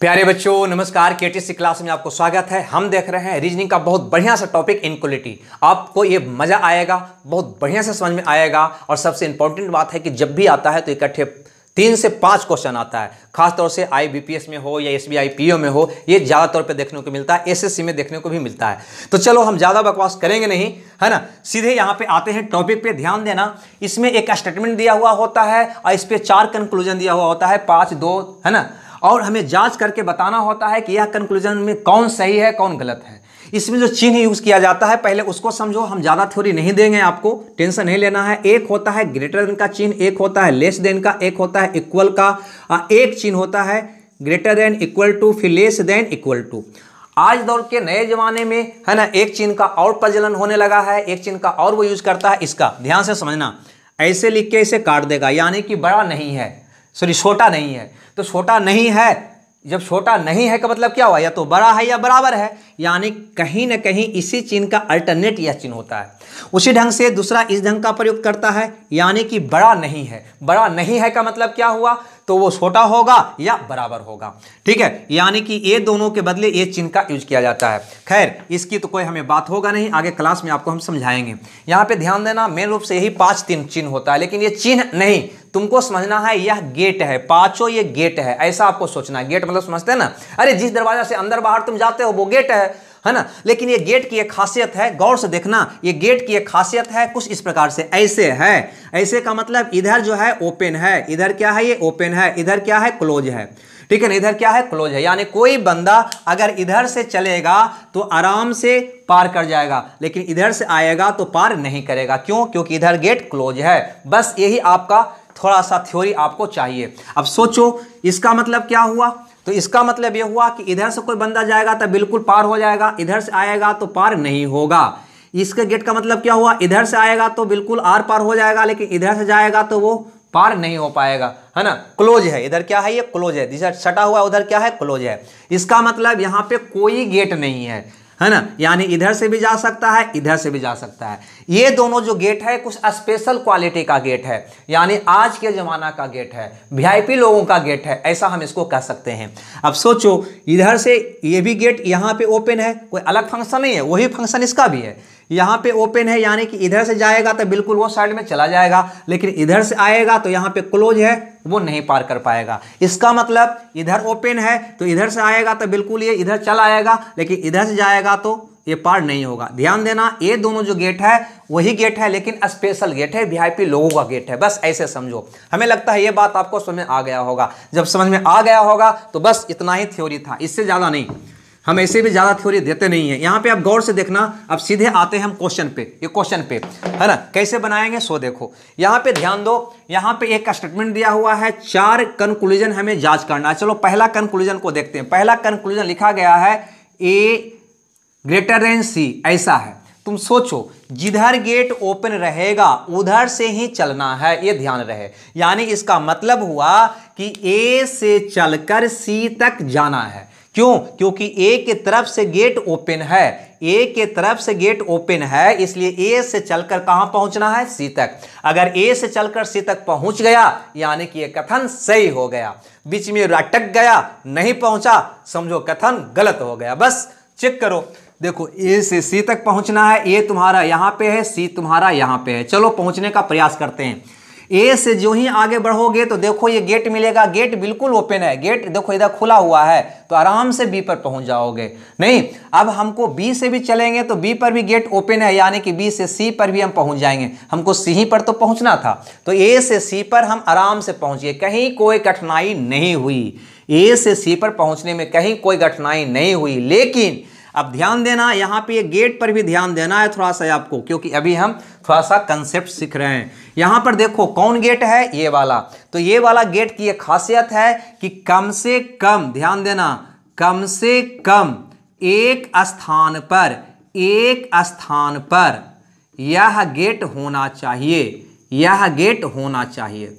प्यारे बच्चों नमस्कार के टी क्लास में आपको स्वागत है हम देख रहे हैं रीजनिंग का बहुत बढ़िया सा टॉपिक इनक्वलिटी आपको ये मज़ा आएगा बहुत बढ़िया से समझ में आएगा और सबसे इंपॉर्टेंट बात है कि जब भी आता है तो इकट्ठे तीन से पाँच क्वेश्चन आता है खासतौर से आई में हो या एस बी में हो ये तौर पर देखने को मिलता है एस में देखने को भी मिलता है तो चलो हम ज़्यादा बकवास करेंगे नहीं है ना सीधे यहाँ पे आते हैं टॉपिक पे ध्यान देना इसमें एक स्टेटमेंट दिया हुआ होता है और इस पर चार कंक्लूजन दिया हुआ होता है पाँच दो है ना और हमें जांच करके बताना होता है कि यह कंक्लूजन में कौन सही है कौन गलत है इसमें जो चिन्ह यूज़ किया जाता है पहले उसको समझो हम ज़्यादा थ्योरी नहीं देंगे आपको टेंशन नहीं लेना है एक होता है ग्रेटर देन का चिन्ह एक होता है लेस देन का एक होता है इक्वल का एक चिन्ह होता है ग्रेटर देन इक्वल टू फिर लेस देन इक्वल टू आज दौर के नए जमाने में है ना एक चिन्ह का और प्रजलन होने लगा है एक चिन्ह का और वो यूज करता है इसका ध्यान से समझना ऐसे लिख के इसे काट देगा यानी कि बड़ा नहीं है सॉरी छोटा नहीं है तो छोटा नहीं है जब छोटा नहीं है का मतलब क्या हुआ या तो बड़ा है या बराबर है यानी कहीं ना कहीं इसी चिन्ह का अल्टरनेट यह चिन्ह होता है उसी ढंग से दूसरा इस ढंग का प्रयोग करता है यानी कि बड़ा नहीं है बड़ा नहीं है का मतलब क्या हुआ तो वो छोटा होगा या बराबर होगा ठीक है यानी कि ये दोनों के बदले ये चिन्ह का यूज किया जाता है खैर इसकी तो कोई हमें बात होगा नहीं आगे क्लास में आपको हम समझाएंगे यहाँ पे ध्यान देना मेन रूप से यही पांच तीन चिन्ह होता है लेकिन ये चिन्ह नहीं तुमको समझना है यह गेट है पांचों ये गेट है ऐसा आपको सोचना है गेट मतलब समझते हैं ना अरे जिस दरवाजा से अंदर बाहर तुम जाते हो वो गेट है है ना लेकिन ये गेट की एक खासियत है गौर से देखना ये गेट की एक खासियत है कुछ इस प्रकार से ऐसे है ऐसे का मतलब इधर जो है ओपन है इधर क्या है ये ओपन है इधर क्या है क्लोज है ठीक है ना इधर क्या है क्लोज है यानी कोई बंदा अगर इधर से चलेगा तो आराम से पार कर जाएगा लेकिन इधर से आएगा तो पार नहीं करेगा क्यों क्योंकि इधर गेट क्लोज है बस यही आपका थोड़ा सा थ्योरी आपको चाहिए अब सोचो इसका मतलब क्या हुआ तो इसका मतलब यह हुआ कि इधर से कोई बंदा जाएगा तो बिल्कुल पार हो जाएगा इधर से आएगा तो पार नहीं होगा इसके गेट का मतलब क्या हुआ इधर से आएगा तो बिल्कुल आर पार हो जाएगा लेकिन इधर से जाएगा तो वो पार नहीं हो पाएगा है ना क्लोज है इधर क्या है ये क्लोज है जिसे सटा हुआ उधर क्या है क्लोज है इसका मतलब यहाँ पे कोई गेट नहीं है है ना यानी इधर से भी जा सकता है इधर से भी जा सकता है ये दोनों जो गेट है कुछ स्पेशल क्वालिटी का गेट है यानी आज के ज़माना का गेट है वीआईपी लोगों का गेट है ऐसा हम इसको कह सकते हैं अब सोचो इधर से ये भी गेट यहाँ पे ओपन है कोई अलग फंक्शन नहीं है वही फंक्शन इसका भी है यहाँ पे ओपन है यानी कि इधर से जाएगा तो बिल्कुल वो साइड में चला जाएगा लेकिन इधर से आएगा तो यहाँ पे क्लोज है वो नहीं पार कर पाएगा इसका मतलब इधर ओपन है तो इधर से आएगा तो बिल्कुल ये इधर चला आएगा लेकिन इधर से जाएगा तो ये पार नहीं होगा ध्यान देना ये दोनों जो गेट है वही गेट है लेकिन स्पेशल गेट है वीआईपी लोगों का गेट है बस ऐसे समझो हमें लगता है ये बात आपको समझ में आ गया होगा जब समझ में आ गया होगा तो बस इतना ही थ्योरी था इससे ज़्यादा नहीं हम ऐसे भी ज़्यादा थ्योरी देते नहीं है यहाँ पे आप गौर से देखना अब सीधे आते हैं हम क्वेश्चन पे ये क्वेश्चन पे है ना कैसे बनाएंगे सो देखो यहाँ पे ध्यान दो यहाँ पे एक स्टेटमेंट दिया हुआ है चार कंक्लूजन हमें जांच करना है चलो पहला कंक्लूजन को देखते हैं पहला कंक्लूजन लिखा गया है ए ग्रेटर देन सी ऐसा है तुम सोचो जिधर गेट ओपन रहेगा उधर से ही चलना है ये ध्यान रहे यानी इसका मतलब हुआ कि ए से चलकर सी तक जाना है क्यों क्योंकि ए के तरफ से गेट ओपन है ए के तरफ से गेट ओपन है इसलिए ए से चलकर कहां पहुंचना है सी तक अगर ए से चलकर सी तक पहुंच गया यानी कि यह कथन सही हो गया बीच में राटक गया नहीं पहुंचा समझो कथन गलत हो गया बस चेक करो देखो ए से सी तक पहुंचना है ए तुम्हारा यहां पे है सी तुम्हारा यहां पे है चलो पहुंचने का प्रयास करते हैं ए से जो ही आगे बढ़ोगे तो देखो ये गेट मिलेगा गेट बिल्कुल ओपन है गेट देखो इधर खुला हुआ है तो आराम से बी पर पहुंच जाओगे नहीं अब हमको बी से भी चलेंगे तो बी पर भी गेट ओपन है यानी कि बी से सी पर भी हम पहुंच जाएंगे हमको सी पर तो पहुंचना था तो ए से सी पर हम आराम से पहुंचिए कहीं कोई कठिनाई नहीं हुई ए से सी पर पहुंचने में कहीं कोई कठिनाई नहीं हुई लेकिन अब ध्यान देना यहाँ पे गेट पर भी ध्यान देना है थोड़ा सा आपको क्योंकि अभी हम थोड़ा सा कंसेप्ट सीख रहे हैं यहाँ पर देखो कौन गेट है ये वाला तो ये वाला गेट की एक खासियत है कि कम से कम ध्यान देना कम से कम एक स्थान पर एक स्थान पर यह गेट होना चाहिए यह गेट होना चाहिए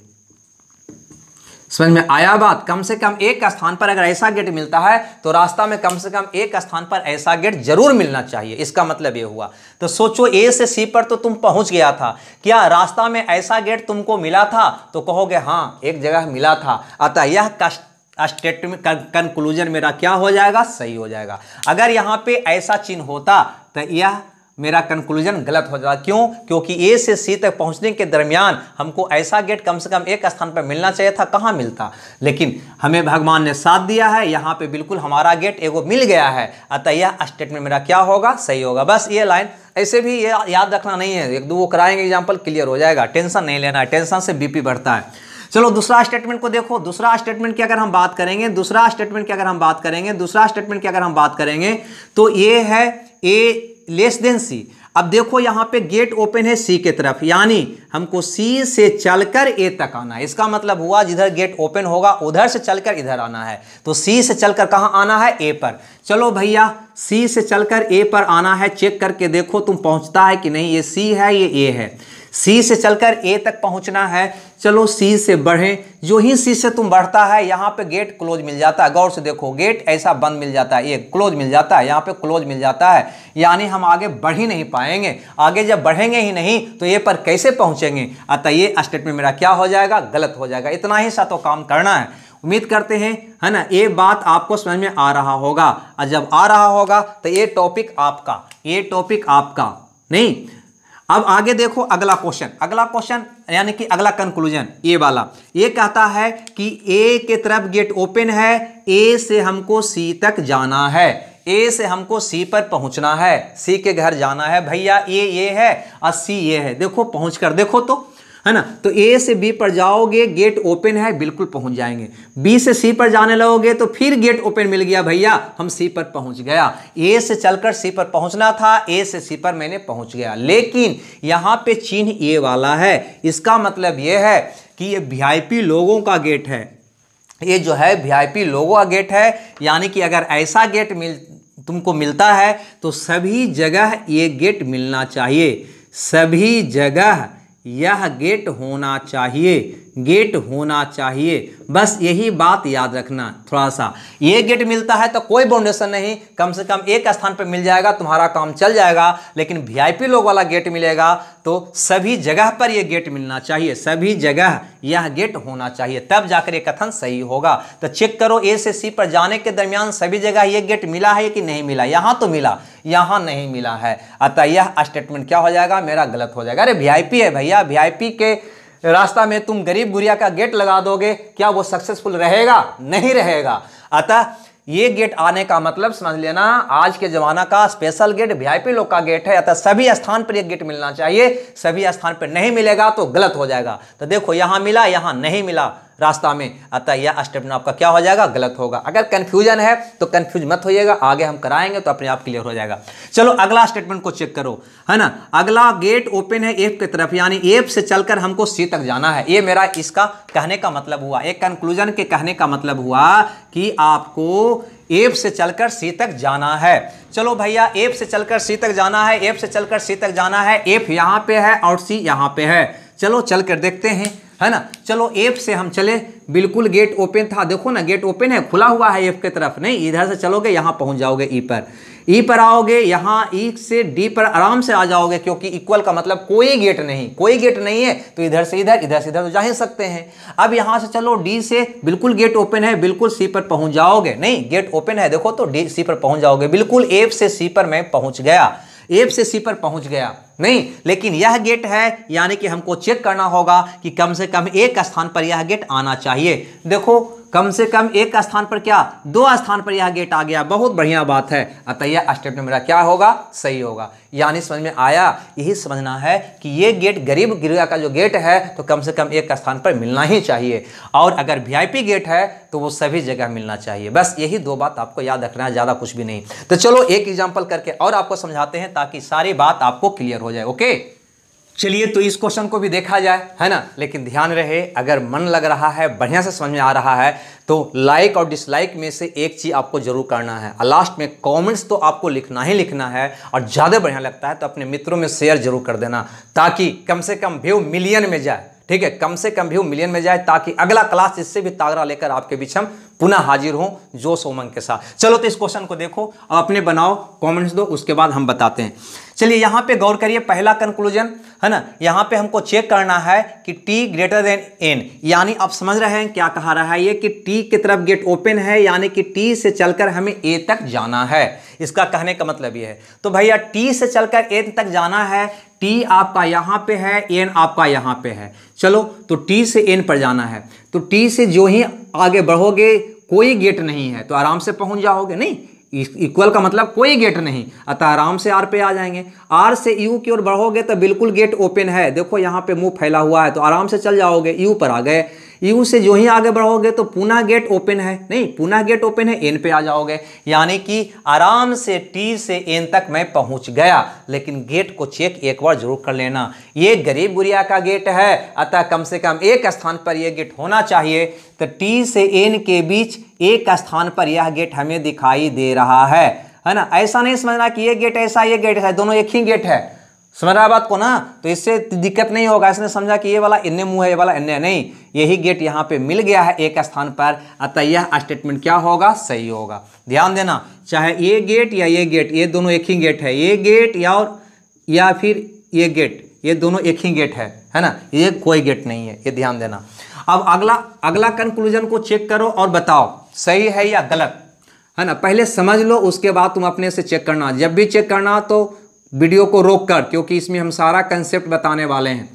समझ में आया बात कम से कम एक स्थान पर अगर ऐसा गेट मिलता है तो रास्ता में कम से कम एक स्थान पर ऐसा गेट जरूर मिलना चाहिए इसका मतलब ये हुआ तो सोचो ए से सी पर तो तुम पहुंच गया था क्या रास्ता में ऐसा गेट तुमको मिला था तो कहोगे हाँ एक जगह मिला था अतः यह कष्ट स्टेट में कंक्लूजन मेरा क्या हो जाएगा सही हो जाएगा अगर यहाँ पे ऐसा चिन्ह होता तो यह मेरा कंक्लूजन गलत हो जाता क्यों क्योंकि ए से सी तक पहुंचने के दरमियान हमको ऐसा गेट कम से कम एक स्थान पर मिलना चाहिए था कहाँ मिलता लेकिन हमें भगवान ने साथ दिया है यहाँ पे बिल्कुल हमारा गेट एगो मिल गया है अतः यह स्टेटमेंट मेरा क्या होगा सही होगा बस ये लाइन ऐसे भी ये याद रखना नहीं है एक दो वो कराएंगे एग्जाम्पल क्लियर हो जाएगा टेंशन नहीं लेना है टेंशन से बी बढ़ता है चलो दूसरा स्टेटमेंट को देखो दूसरा स्टेटमेंट की अगर हम बात करेंगे दूसरा स्टेटमेंट की अगर हम बात करेंगे दूसरा स्टेटमेंट की अगर हम बात करेंगे तो ये है ए लेस देन सी अब देखो यहाँ पे गेट ओपन है सी के तरफ यानी हमको सी से चलकर ए तक आना है इसका मतलब हुआ जिधर गेट ओपन होगा उधर से चलकर इधर आना है तो सी से चलकर कहाँ आना है ए पर चलो भैया सी से चलकर ए पर आना है चेक करके देखो तुम पहुँचता है कि नहीं ये सी है ये ए है सी से चलकर ए तक पहुंचना है चलो सी से बढ़े जो ही सी से तुम बढ़ता है यहाँ पे गेट क्लोज मिल जाता है गौर से देखो गेट ऐसा बंद मिल जाता है ये क्लोज मिल जाता है यहाँ पे क्लोज मिल जाता है यानी हम आगे बढ़ ही नहीं पाएंगे आगे जब बढ़ेंगे ही नहीं तो ये पर कैसे पहुँचेंगे अतः ये स्टेटमेंट मेरा क्या हो जाएगा गलत हो जाएगा इतना ही सा तो काम करना है उम्मीद करते हैं है ना ये बात आपको समझ में आ रहा होगा और जब आ रहा होगा तो ये टॉपिक आपका ये टॉपिक आपका नहीं अब आगे देखो अगला क्वेश्चन अगला क्वेश्चन यानी कि अगला कंक्लूजन ये वाला ये कहता है कि ए के तरफ गेट ओपन है ए से हमको सी तक जाना है ए से हमको सी पर पहुंचना है सी के घर जाना है भैया ए ये है और सी ये है देखो पहुंच कर देखो तो है ना तो ए से बी पर जाओगे गेट ओपन है बिल्कुल पहुंच जाएंगे बी से सी पर जाने लगोगे तो फिर गेट ओपन मिल गया भैया हम सी पर पहुंच गया ए से चलकर सी पर पहुंचना था ए से सी पर मैंने पहुंच गया लेकिन यहां पे चिन्ह ए वाला है इसका मतलब ये है कि ये वीआईपी लोगों का गेट है ये जो है वीआईपी लोगों का गेट है यानी कि अगर ऐसा गेट मिल तुमको मिलता है तो सभी जगह ये गेट मिलना चाहिए सभी जगह यह गेट होना चाहिए गेट होना चाहिए बस यही बात याद रखना थोड़ा सा ये गेट मिलता है तो कोई बाउंडेशन नहीं कम से कम एक स्थान पर मिल जाएगा तुम्हारा काम चल जाएगा लेकिन वीआईपी लोग वाला गेट मिलेगा तो सभी जगह पर यह गेट मिलना चाहिए सभी जगह यह गेट होना चाहिए तब जाकर ये कथन सही होगा तो चेक करो ए से सी पर जाने के दरमियान सभी जगह यह गेट मिला है कि नहीं मिला यहाँ तो मिला यहाँ नहीं मिला है अतः यह स्टेटमेंट क्या हो जाएगा मेरा गलत हो जाएगा अरे वीआईपी है भैया वीआईपी के रास्ता में तुम गरीब गुड़िया का गेट लगा दोगे क्या वो सक्सेसफुल रहेगा नहीं रहेगा अतः ये गेट आने का मतलब समझ लेना आज के ज़माना का स्पेशल गेट वीआईपी लोग का गेट है अतः सभी स्थान पर यह गेट मिलना चाहिए सभी स्थान पर नहीं मिलेगा तो गलत हो जाएगा तो देखो यहाँ मिला यहाँ नहीं मिला रास्ता में अतः यह स्टेटमेंट आपका क्या हो जाएगा गलत होगा अगर कन्फ्यूजन है तो कन्फ्यूज मत होइएगा आगे हम कराएंगे तो अपने आप क्लियर हो जाएगा चलो अगला स्टेटमेंट को चेक करो है ना अगला गेट ओपन है एफ की तरफ यानी एफ से चलकर हमको सी तक जाना है ये मेरा इसका कहने का मतलब हुआ एक कंक्लूजन के कहने का मतलब हुआ कि आपको एफ से चलकर सी तक जाना है चलो भैया एफ से चलकर सी तक जाना है एफ से चलकर सी तक जाना है एफ यहाँ पे है और सी यहाँ पे है चलो चल कर देखते हैं है ना चलो एफ से हम चले बिल्कुल गेट ओपन था देखो ना गेट ओपन है खुला हुआ है एफ के तरफ नहीं इधर से चलोगे यहाँ पहुँच जाओगे ई e पर ई e पर आओगे यहाँ ई e से डी पर आराम से आ जाओगे क्योंकि इक्वल का मतलब कोई गेट नहीं कोई गेट नहीं है तो इधर से इधर इधर से इधर तो जा ही सकते हैं अब यहाँ से चलो डी से बिल्कुल गेट ओपन है बिल्कुल सी पर पहुँच जाओगे नहीं गेट ओपन है देखो तो डी सी पर पहुँच जाओगे बिल्कुल एफ से सी पर मैं पहुँच गया एफ से सी पर पहुँच गया नहीं लेकिन यह गेट है यानी कि हमको चेक करना होगा कि कम से कम एक स्थान पर यह गेट आना चाहिए देखो कम से कम एक स्थान पर क्या दो स्थान पर यह गेट आ गया बहुत बढ़िया बात है अतः यह स्टेप नंबर क्या होगा सही होगा यानी समझ में आया यही समझना है कि ये गेट गरीब गिरगा का जो गेट है तो कम से कम एक स्थान पर मिलना ही चाहिए और अगर वीआईपी गेट है तो वो सभी जगह मिलना चाहिए बस यही दो बात आपको याद रखना है ज़्यादा कुछ भी नहीं तो चलो एक एग्जाम्पल करके और आपको समझाते हैं ताकि सारी बात आपको क्लियर हो जाए ओके चलिए तो इस क्वेश्चन को भी देखा जाए है ना लेकिन ध्यान रहे अगर मन लग रहा है बढ़िया से समझ में आ रहा है तो लाइक और डिसलाइक में से एक चीज़ आपको जरूर करना है लास्ट में कमेंट्स तो आपको लिखना ही लिखना है और ज़्यादा बढ़िया लगता है तो अपने मित्रों में शेयर जरूर कर देना ताकि कम से कम व्यू मिलियन में जाए ठीक है कम से कम व्यू मिलियन में जाए ताकि अगला क्लास इससे भी तागरा लेकर आपके बीच हम पुनः हाजिर हों जोश उमंग के साथ चलो तो इस क्वेश्चन को देखो अब अपने बनाओ कमेंट्स दो उसके बाद हम बताते हैं चलिए यहाँ पे गौर करिए पहला कंक्लूजन है ना यहाँ पे हमको चेक करना है कि टी ग्रेटर देन एन यानी आप समझ रहे हैं क्या कहा रहा है ये कि टी की तरफ गेट ओपन है यानी कि टी से चलकर हमें ए तक जाना है इसका कहने का मतलब ये है तो भैया टी से चलकर एन तक जाना है टी आपका यहाँ पे है एन आपका यहाँ पे है चलो तो टी से एन पर जाना है तो टी से जो ही आगे बढ़ोगे कोई गेट नहीं है तो आराम से पहुँच जाओगे नहीं इक्वल का मतलब कोई गेट नहीं अतः आराम से आर पे आ जाएंगे आर से यू की ओर बढ़ोगे तो बिल्कुल गेट ओपन है देखो यहाँ पे मुंह फैला हुआ है तो आराम से चल जाओगे यू पर आ गए यू से जो ही आगे बढ़ोगे तो पूना गेट ओपन है नहीं पूना गेट ओपन है एन पे आ जाओगे यानी कि आराम से टी से एन तक मैं पहुंच गया लेकिन गेट को चेक एक बार जरूर कर लेना ये गरीब गुड़िया का गेट है अतः कम से कम एक स्थान पर यह गेट होना चाहिए तो टी से एन के बीच एक स्थान पर यह गेट हमें दिखाई दे रहा है है ना ऐसा नहीं समझना कि ये गेट ऐसा ये गेट है दोनों एक ही गेट है समझ रहा बात को ना तो इससे दिक्कत नहीं होगा इसने समझा कि ये वाला इन्ने मुंह है ये वाला इन्ने नहीं यही गेट यहाँ पे मिल गया है एक स्थान पर अतः यह स्टेटमेंट क्या होगा सही होगा ध्यान देना चाहे ये गेट या ये गेट ये दोनों एक ही गेट है ये गेट या और या फिर ये गेट ये दोनों एक ही गेट है है ना ये कोई गेट नहीं है ये ध्यान देना अब अगला अगला कंक्लूजन को चेक करो और बताओ सही है या गलत है ना पहले समझ लो उसके बाद तुम अपने से चेक करना जब भी चेक करना तो वीडियो को रोक कर क्योंकि इसमें हम सारा कंसेप्ट बताने वाले हैं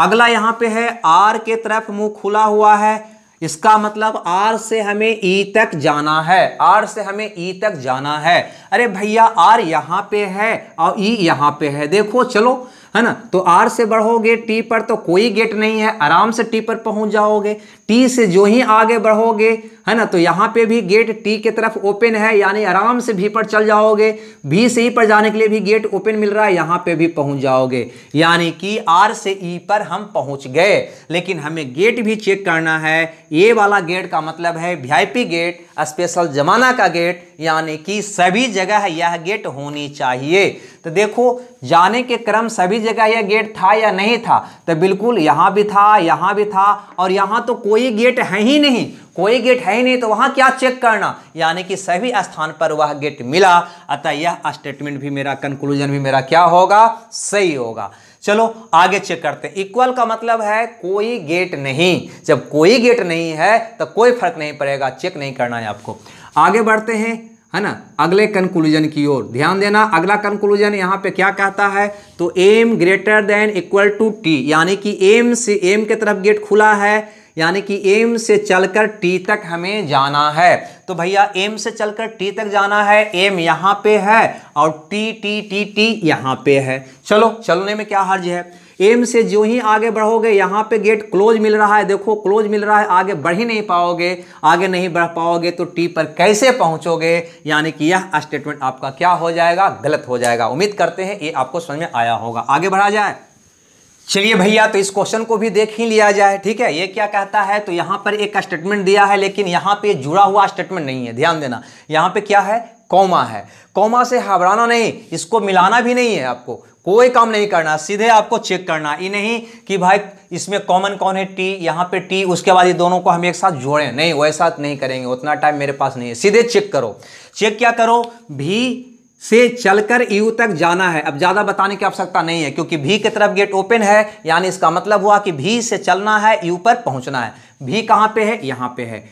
अगला यहां पे है आर के तरफ मुंह खुला हुआ है इसका मतलब आर से हमें ई तक जाना है आर से हमें ई तक जाना है अरे भैया आर यहाँ पे है और ई यहाँ पे है देखो चलो है ना तो आर से बढ़ोगे टी पर तो कोई गेट नहीं है आराम से टी पर पहुंच जाओगे टी से जो ही आगे बढ़ोगे है ना तो यहाँ पे भी गेट टी के तरफ ओपन है यानी आराम से भी पर चल जाओगे भी से ई पर जाने के लिए भी गेट ओपन मिल रहा है यहाँ पे भी पहुंच जाओगे यानी कि आर से ई पर हम पहुंच गए लेकिन हमें गेट भी चेक करना है ए वाला गेट का मतलब है वी गेट स्पेशल जमाना का गेट यानी कि सभी जगह यह गेट होनी चाहिए तो देखो जाने के क्रम सभी जगह यह गेट था या नहीं था तो बिल्कुल यहाँ भी था यहाँ भी था और यहाँ तो कोई गेट है ही नहीं कोई गेट है ही नहीं तो वहाँ क्या चेक करना यानी कि सभी स्थान पर वह गेट मिला अतः यह स्टेटमेंट भी मेरा कंक्लूजन भी मेरा क्या होगा सही होगा चलो आगे चेक करते हैं इक्वल का मतलब है कोई गेट नहीं जब कोई गेट नहीं है तो कोई फर्क नहीं पड़ेगा चेक नहीं करना है आपको आगे बढ़ते हैं है ना अगले कंक्लूजन की ओर ध्यान देना अगला कंक्लूजन यहाँ पे क्या कहता है तो M greater than equal to T यानी कि एम से एम के तरफ गेट खुला है यानी कि एम से चलकर टी तक हमें जाना है तो भैया एम से चलकर टी तक जाना है एम यहाँ पे है और टी टी टी टी यहाँ पे है चलो चलने में क्या हर्ज है एम से जो ही आगे बढ़ोगे यहाँ पे गेट क्लोज मिल रहा है देखो क्लोज मिल रहा है आगे बढ़ ही नहीं पाओगे आगे नहीं बढ़ पाओगे तो टी पर कैसे पहुँचोगे यानी कि यह स्टेटमेंट आपका क्या हो जाएगा गलत हो जाएगा उम्मीद करते हैं ये आपको समझ में आया होगा आगे बढ़ा जाए चलिए भैया तो इस क्वेश्चन को भी देख ही लिया जाए ठीक है ये क्या कहता है तो यहाँ पर एक स्टेटमेंट दिया है लेकिन यहाँ पे जुड़ा हुआ स्टेटमेंट नहीं है ध्यान देना यहाँ पे क्या है कौमा है कौमा से हबराना नहीं इसको मिलाना भी नहीं है आपको कोई काम नहीं करना सीधे आपको चेक करना ये नहीं कि भाई इसमें कॉमन कौन है टी यहाँ पे टी उसके बाद ये दोनों को हम एक साथ जोड़ें नहीं वैसा नहीं करेंगे उतना टाइम मेरे पास नहीं है सीधे चेक करो चेक क्या करो भी से चलकर यू तक जाना है अब ज़्यादा बताने की आवश्यकता नहीं है क्योंकि भी की तरफ गेट ओपन है यानी इसका मतलब हुआ कि भी से चलना है यू पर पहुंचना है भी कहाँ पे है यहाँ पे है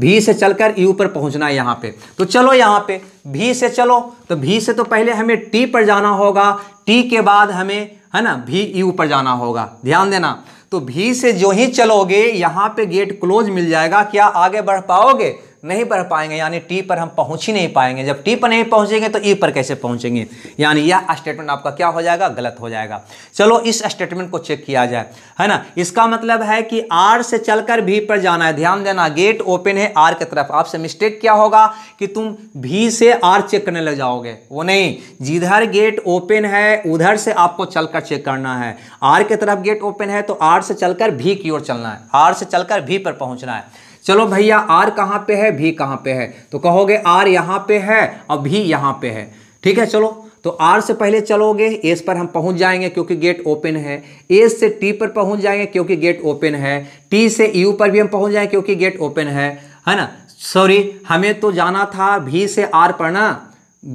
भी से चलकर यू पर पहुंचना है यहाँ पे तो चलो यहाँ पे भी से चलो तो भी से तो पहले हमें टी पर जाना होगा टी के बाद हमें है ना भी यू पर जाना होगा ध्यान देना तो भी से जो ही चलोगे यहाँ पे गेट क्लोज मिल जाएगा क्या आगे बढ़ पाओगे नहीं पढ़ पाएंगे यानी टी पर हम पहुंच ही नहीं पाएंगे जब टी पर नहीं पहुंचेंगे तो ई e पर कैसे पहुंचेंगे यानी यह स्टेटमेंट आपका क्या हो जाएगा गलत हो जाएगा चलो इस स्टेटमेंट को चेक किया जाए है ना इसका मतलब है कि आर से चलकर भी पर जाना है ध्यान देना गेट ओपन है आर की तरफ आपसे मिस्टेक क्या होगा कि तुम भी से आर चेक करने लग जाओगे वो नहीं जिधर गेट ओपन है उधर से आपको चलकर चेक करना है आर की तरफ गेट ओपन है तो आर से चलकर भी की ओर चलना है आर से चलकर भी पर पहुंचना है चलो भैया आर कहाँ पे है भी कहाँ पे है तो कहोगे आर यहाँ पे है और भी यहाँ पे है ठीक है चलो तो आर से पहले चलोगे एस पर हम पहुँच जाएंगे क्योंकि गेट ओपन है एस से टी पर पहुँच जाएंगे क्योंकि गेट ओपन है टी से यू पर भी हम पहुँच जाएंगे क्योंकि गेट ओपन है है ना सॉरी हमें तो जाना था भी से आर पर ना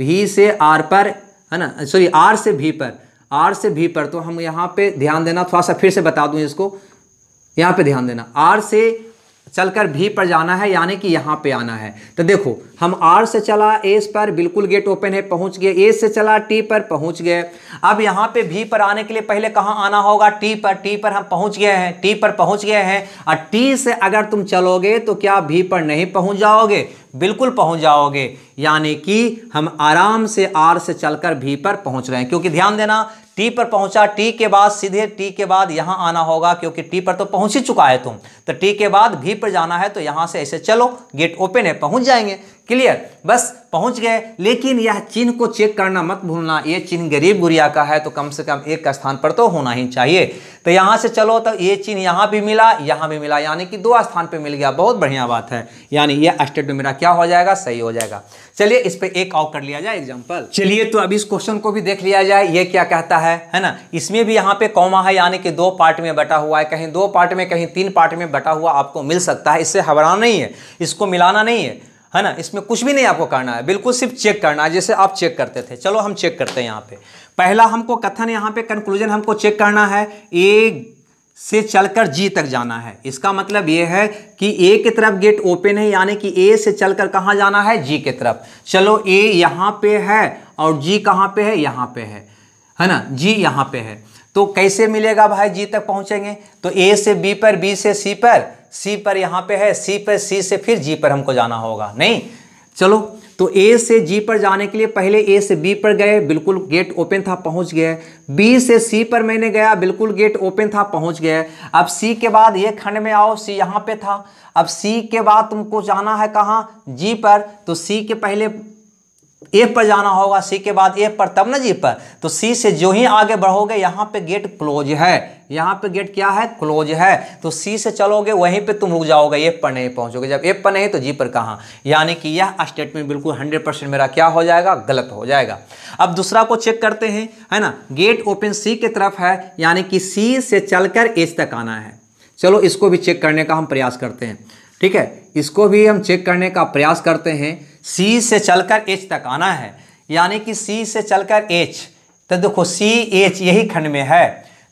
भी से आर पर है ना सॉरी आर से भी पर आर से भी पर तो हम यहाँ पे ध्यान देना थोड़ा सा फिर से बता दूँ इसको यहाँ पे ध्यान देना आर से चलकर भी पर जाना है यानी कि यहाँ पे आना है तो देखो हम आर से चला एस पर बिल्कुल गेट ओपन है पहुँच गए ए से चला टी पर पहुँच गए अब यहाँ पे भी पर आने के लिए पहले कहाँ आना होगा टी पर टी पर हम पहुँच गए हैं टी पर पहुँच गए हैं और टी से अगर तुम चलोगे तो क्या भी पर नहीं पहुँच जाओगे बिल्कुल पहुँच जाओगे यानी कि हम आराम से आर से चल भी पर पहुँच रहे हैं क्योंकि ध्यान देना टी पर पहुंचा टी के बाद सीधे टी के बाद यहां आना होगा क्योंकि टी पर तो पहुंच ही चुका है तुम तो टी के बाद भी पर जाना है तो यहां से ऐसे चलो गेट ओपन है पहुंच जाएंगे क्लियर बस पहुंच गए लेकिन यह चिन्ह को चेक करना मत भूलना ये चिन्ह गरीब गुड़िया का है तो कम से कम एक स्थान पर तो होना ही चाहिए तो यहाँ से चलो तो ये चिन्ह यहाँ भी मिला यहाँ भी मिला यानी कि दो स्थान पे मिल गया बहुत बढ़िया बात है यानी यह स्टेट में मेरा क्या हो जाएगा सही हो जाएगा चलिए इस पर एक और कर लिया जाए एग्जाम्पल चलिए तो अब इस क्वेश्चन को भी देख लिया जाए ये क्या कहता है है ना इसमें भी यहाँ पे कौमा है यानी कि दो पार्ट में बटा हुआ है कहीं दो पार्ट में कहीं तीन पार्ट में बटा हुआ आपको मिल सकता है इससे घबराना नहीं है इसको मिलाना नहीं है है ना इसमें कुछ भी नहीं आपको करना है बिल्कुल सिर्फ चेक करना है जैसे आप चेक करते थे चलो हम चेक करते हैं यहाँ पे पहला हमको कथन यहाँ पे कंक्लूजन हमको चेक करना है ए से चलकर जी तक जाना है इसका मतलब ये है कि ए की तरफ गेट ओपन है यानी कि ए से चलकर कहाँ जाना है जी की तरफ चलो ए यहाँ पे है और जी कहाँ पे है यहाँ पे है है ना जी यहाँ पे है तो कैसे मिलेगा भाई जी तक पहुँचेंगे तो ए से बी पर बी से सी पर सी पर यहाँ पे है सी पर सी से फिर जी पर हमको जाना होगा नहीं चलो तो ए से जी पर जाने के लिए पहले ए से बी पर गए बिल्कुल गेट ओपन था पहुंच गए बी से सी पर मैंने गया बिल्कुल गेट ओपन था पहुंच गए अब सी के बाद ये खंड में आओ सी यहाँ पे था अब सी के बाद तुमको जाना है कहाँ जी पर तो सी के पहले ए पर जाना होगा सी के बाद ए पर तब ना जी पर तो सी से जो ही आगे बढ़ोगे यहाँ पे गेट क्लोज है यहाँ पे गेट क्या है क्लोज है तो सी से चलोगे वहीं पे तुम रुक जाओगे ए पर नहीं पहुँचोगे जब ए पर नहीं तो जी पर कहाँ यानी कि यह स्टेटमेंट बिल्कुल हंड्रेड परसेंट मेरा क्या हो जाएगा गलत हो जाएगा अब दूसरा को चेक करते हैं है ना गेट ओपन सी के तरफ है यानी कि सी से चल एच तक आना है चलो इसको भी चेक करने का हम प्रयास करते हैं ठीक है इसको भी हम चेक करने का प्रयास करते हैं सी से चलकर एच तक आना है यानी कि सी से चलकर एच तो देखो सी एच यही खंड में है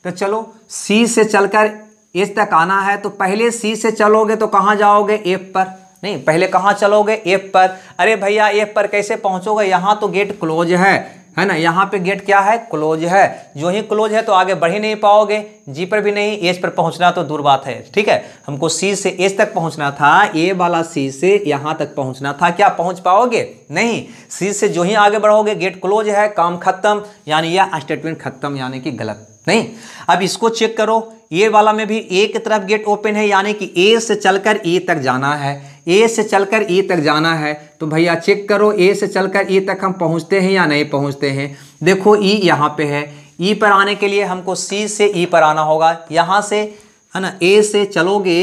तो चलो सी से चलकर एच तक आना है तो पहले सी से चलोगे तो कहाँ जाओगे एफ पर नहीं पहले कहाँ चलोगे एफ पर अरे भैया एफ पर कैसे पहुँचोगे यहाँ तो गेट क्लोज है है ना यहाँ पे गेट क्या है क्लोज है जो ही क्लोज है तो आगे बढ़ ही नहीं पाओगे जी पर भी नहीं एस पर पहुँचना तो दूर बात है ठीक है हमको सी से एस तक पहुँचना था ए वाला सी से यहाँ तक पहुँचना था क्या पहुँच पाओगे नहीं सी से जो ही आगे बढ़ोगे गेट क्लोज है काम खत्म यानी यह स्टेटमेंट खत्म यानी कि गलत नहीं अब इसको चेक करो ये वाला में भी एक तरफ गेट ओपन है यानी कि ए से चलकर ई e तक जाना है ए से चलकर ई e तक जाना है तो भैया चेक करो ए से चलकर ई e तक हम पहुंचते हैं या नहीं पहुंचते हैं देखो ई यहाँ पे है ई पर आने के लिए हमको सी से ई पर आना होगा यहाँ से है ना ए से चलोगे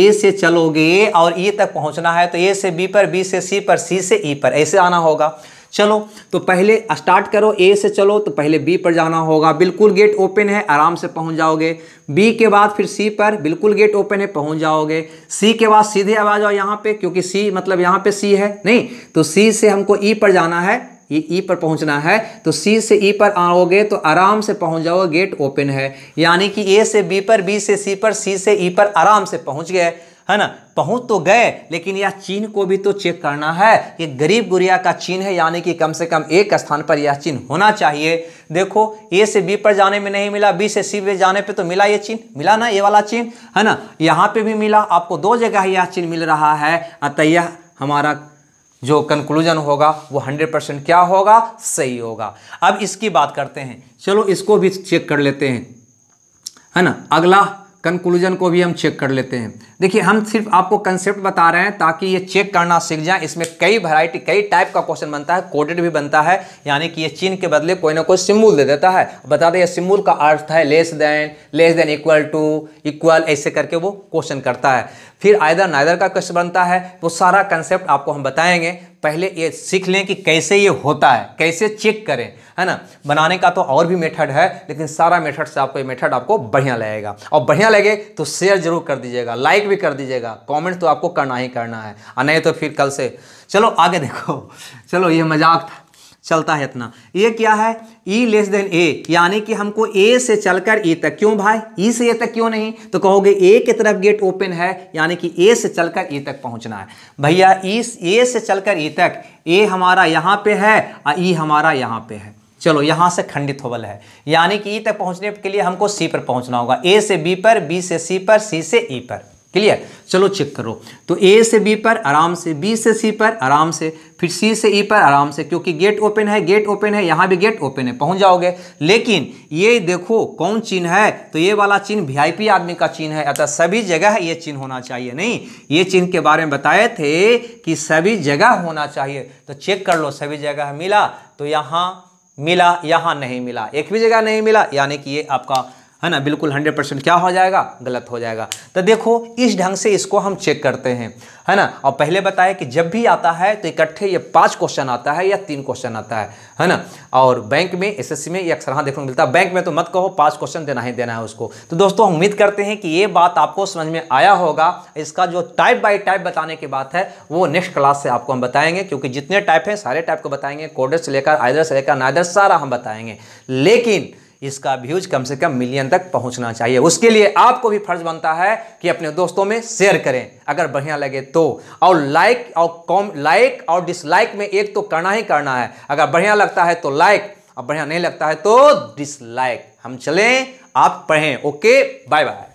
ए से चलोगे और ई तक पहुंचना है तो ए से बी पर बी से सी पर सी से ई पर ऐसे आना होगा चलो तो पहले स्टार्ट करो ए से चलो तो पहले बी पर जाना होगा बिल्कुल गेट ओपन है आराम से पहुंच जाओगे बी के बाद फिर सी पर बिल्कुल गेट ओपन है पहुंच जाओगे सी के बाद सीधे अब आ जाओ यहाँ पे क्योंकि सी मतलब यहाँ पे सी है नहीं तो सी से हमको ई e पर जाना है ये ई e पर पहुंचना है तो सी से ई e पर आओगे तो आराम से पहुंच जाओगे गेट ओपन है यानी कि ए से बी पर बी से सी पर सी से ई पर आराम से पहुंच गए है ना पहुंच तो गए लेकिन यह चीन को भी तो चेक करना है कि गरीब गुरिया का चीन है यानी कि कम से कम एक स्थान पर यह चिन्ह होना चाहिए देखो ए से बी पर जाने में नहीं मिला बी से सी पे जाने पे तो मिला ये चीन मिला ना ये वाला चीन है ना यहाँ पे भी मिला आपको दो जगह यह चिन्ह मिल रहा है अतः यह हमारा जो कंक्लूजन होगा वो हंड्रेड परसेंट क्या होगा सही होगा अब इसकी बात करते हैं चलो इसको भी चेक कर लेते हैं है ना अगला कंक्लूजन को भी हम चेक कर लेते हैं देखिए हम सिर्फ आपको कंसेप्ट बता रहे हैं ताकि ये चेक करना सीख जाए इसमें कई वैरायटी कई टाइप का क्वेश्चन बनता है कोडेड भी बनता है यानी कि ये चीन के बदले कोई ना कोई सिम्बुल दे देता है बता दें सिम्बुल का अर्थ है less than less than equal to equal ऐसे करके वो क्वेश्चन करता है फिर आयदर नायदर का क्वेश्चन बनता है वो सारा कंसेप्ट आपको हम बताएंगे पहले ये सीख लें कि कैसे ये होता है कैसे चेक करें है ना बनाने का तो और भी मेथड है लेकिन सारा मेथड से आपको ये मेथड आपको बढ़िया लगेगा और बढ़िया लगे तो शेयर जरूर कर दीजिएगा लाइक भी कर दीजिएगा कमेंट तो आपको करना ही करना है और नहीं तो फिर कल से चलो आगे देखो चलो ये मजाक था चलता है इतना ये क्या है ई लेस देन ए यानी कि हमको ए से चलकर ई e तक क्यों भाई ई e से ए तक क्यों नहीं तो कहोगे ए की तरफ गेट ओपन है यानी कि ए से चलकर ई e तक पहुंचना है भैया ई ए से चलकर ई तक ए हमारा यहाँ पे है और ई हमारा यहाँ पे है चलो यहाँ से खंडित होवल है यानी कि ई तक पहुँचने के लिए हमको सी पर पहुँचना होगा ए से बी पर बी से सी पर सी से ई पर क्लियर चलो चेक करो तो ए से बी पर आराम से बी से सी पर आराम से फिर सी से ई e पर आराम से क्योंकि गेट ओपन है गेट ओपन है यहाँ भी गेट ओपन है पहुँच जाओगे लेकिन ये देखो कौन चिन्ह है तो ये वाला चिन्ह वीआईपी आदमी का चिन्ह है अतः सभी जगह ये चिन्ह होना चाहिए नहीं ये चिन्ह के बारे में बताए थे कि सभी जगह होना चाहिए तो चेक कर लो सभी जगह मिला तो यहाँ मिला यहाँ नहीं मिला एक भी जगह नहीं मिला यानी कि ये आपका है ना बिल्कुल 100 परसेंट क्या हो जाएगा गलत हो जाएगा तो देखो इस ढंग से इसको हम चेक करते हैं है ना और पहले बताया कि जब भी आता है तो इकट्ठे ये पांच क्वेश्चन आता है या तीन क्वेश्चन आता है है ना और बैंक में एसएससी में ये अक्सर हाँ देखने को मिलता है बैंक में तो मत कहो पांच क्वेश्चन देना ही देना है उसको तो दोस्तों उम्मीद करते हैं कि ये बात आपको समझ में आया होगा इसका जो टाइप बाई टाइप बताने की बात है वो नेक्स्ट क्लास से आपको हम बताएंगे क्योंकि जितने टाइप हैं सारे टाइप को बताएंगे कोडर से लेकर आइदर से लेकर नाइदर सारा हम बताएंगे लेकिन इसका व्यूज कम से कम मिलियन तक पहुंचना चाहिए उसके लिए आपको भी फर्ज बनता है कि अपने दोस्तों में शेयर करें अगर बढ़िया लगे तो और लाइक और कॉम लाइक और डिसलाइक में एक तो करना ही करना है अगर बढ़िया लगता है तो लाइक और बढ़िया नहीं लगता है तो डिसलाइक हम चलें आप पढ़ें ओके बाय बाय